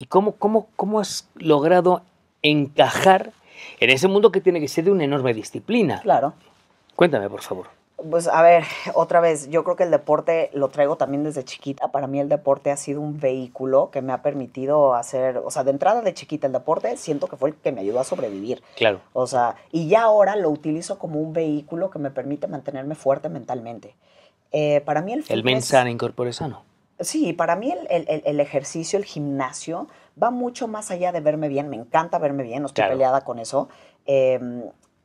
¿Y cómo, cómo, cómo has logrado encajar en ese mundo que tiene que ser de una enorme disciplina? Claro. Cuéntame, por favor. Pues a ver, otra vez, yo creo que el deporte lo traigo también desde chiquita. Para mí el deporte ha sido un vehículo que me ha permitido hacer, o sea, de entrada de chiquita el deporte siento que fue el que me ayudó a sobrevivir. Claro. O sea, y ya ahora lo utilizo como un vehículo que me permite mantenerme fuerte mentalmente. Eh, para mí el El mensaje incorporezano. sano. Sí, para mí el, ejercicio, el gimnasio, va mucho más allá de verme bien. Me encanta verme bien, no estoy peleada con eso. Em,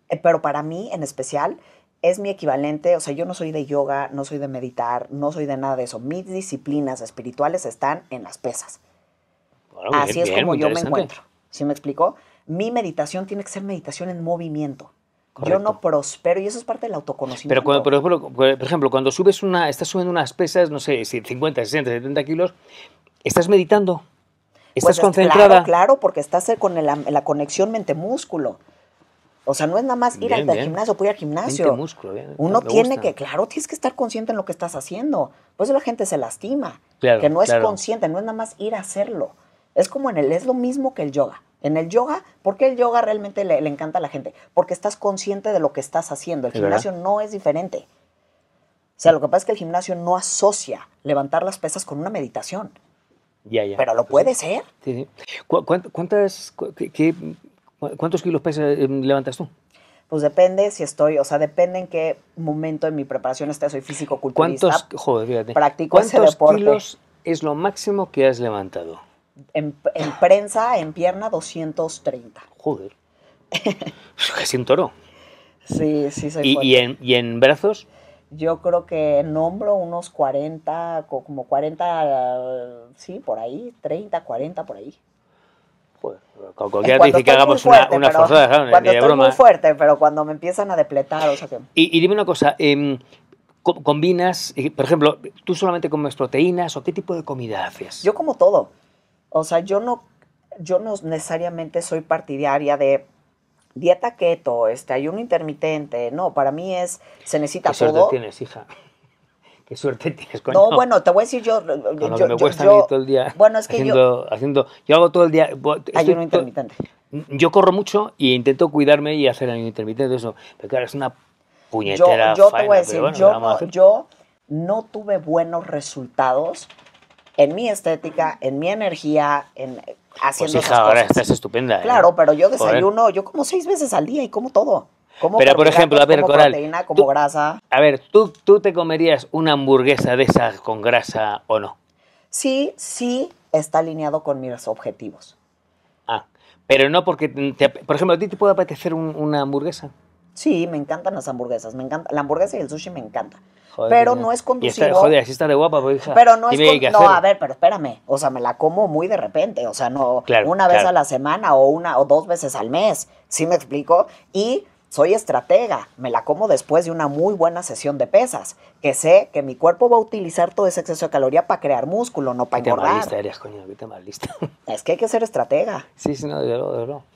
eh, pero para mí, en especial, es mi equivalente. O sea, yo no soy de yoga, no soy de meditar, no soy de nada de eso. Mis disciplinas espirituales están en las pesas. Así es como yo me encuentro. ¿Sí me explico? Mi meditación tiene que ser meditación en movimiento. Yo no prospero y eso es parte del autoconocimiento. Pero, cuando, por, ejemplo, cuando subes una, estás subiendo unas pesas, no sé, 50, 60, 70 kilos, estás meditando, estás pues, concentrada. Claro, claro, porque estás eh, con la, conexión mente-músculo. O sea, no es nada más ir al, gimnasio, ir al gimnasio. Uno tiene que, claro, tienes que estar consciente en lo que estás haciendo. Pues la gente se lastima. que no es consciente, no es nada más ir a hacerlo. Es como en el, es lo mismo que el yoga. En el yoga, ¿por qué el yoga realmente le, encanta a la gente? Porque estás consciente de lo que estás haciendo. El gimnasio no es diferente. O sea, lo que pasa es que el gimnasio no asocia levantar las pesas con una meditación. Ya, ya. Pero lo puede ser. ¿Cuántos kilos pesas eh, levantas tú? Pues depende si estoy, o sea, depende en qué momento de mi preparación esté. Soy físico culturista. ¿Cuántos, joder, ¿cuántos kilos es lo máximo que has levantado? en, prensa, en pierna, 230. Joder. Casi pues un toro. Sí, sí, ¿Y, en, brazos? Yo creo que en hombro unos 40, como 40, sí, por ahí, 30, 40, por ahí. Joder, con cualquiera te dice que hagamos una, forzada, Cuando estoy muy ¿eh? fuerte, pero cuando me empiezan a depletar, o sea y, dime una cosa, em, ¿combinas, eh, por ejemplo, tú solamente comes proteínas o qué tipo de comida haces? Yo como todo. O sea, yo no, yo no necesariamente soy partidaria de dieta keto, este, ayuno intermitente. No, para mí es, se necesita ¿Qué Suerte tienes, hija. Qué suerte tienes con No, bueno, te voy a decir yo. yo, me yo, todo el día. Bueno, es que yo. Haciendo, yo hago todo el día. ayuno intermitente. Yo corro mucho y intento cuidarme y hacer ayuno intermitente, eso. Pero claro, es una puñetera. Yo, yo te voy a decir, yo no tuve buenos resultados en mi estética, en mi energía, en haciendo pues esas ahora estás estupenda. ¿eh? Claro, pero yo desayuno, yo como seis veces al día y como todo. Como pero por ejemplo, a pues, ver, como Coral, proteína, como grasa. A ver, ¿tú, ¿tú te comerías una hamburguesa de esas con grasa o no? Sí, sí está alineado con mis objetivos. Ah, pero no porque, por ejemplo, ¿a ti te puede apetecer una hamburguesa? Sí, me encantan las hamburguesas, me encanta, la hamburguesa y el sushi me encanta pero no es conducido. joder, así está de guapa, pues, Pero no es No, a ver, pero espérame. O sea, me la como muy de repente. O sea, no una vez a la semana o una o dos veces al mes. ¿Sí me explico? Y soy estratega. Me la como después de una muy buena sesión de pesas. Que sé que mi cuerpo va a utilizar todo ese exceso de caloría para crear músculo, no para engordar. Qué coño. Qué Es que hay que ser estratega. Sí, sí, no, de verdad, de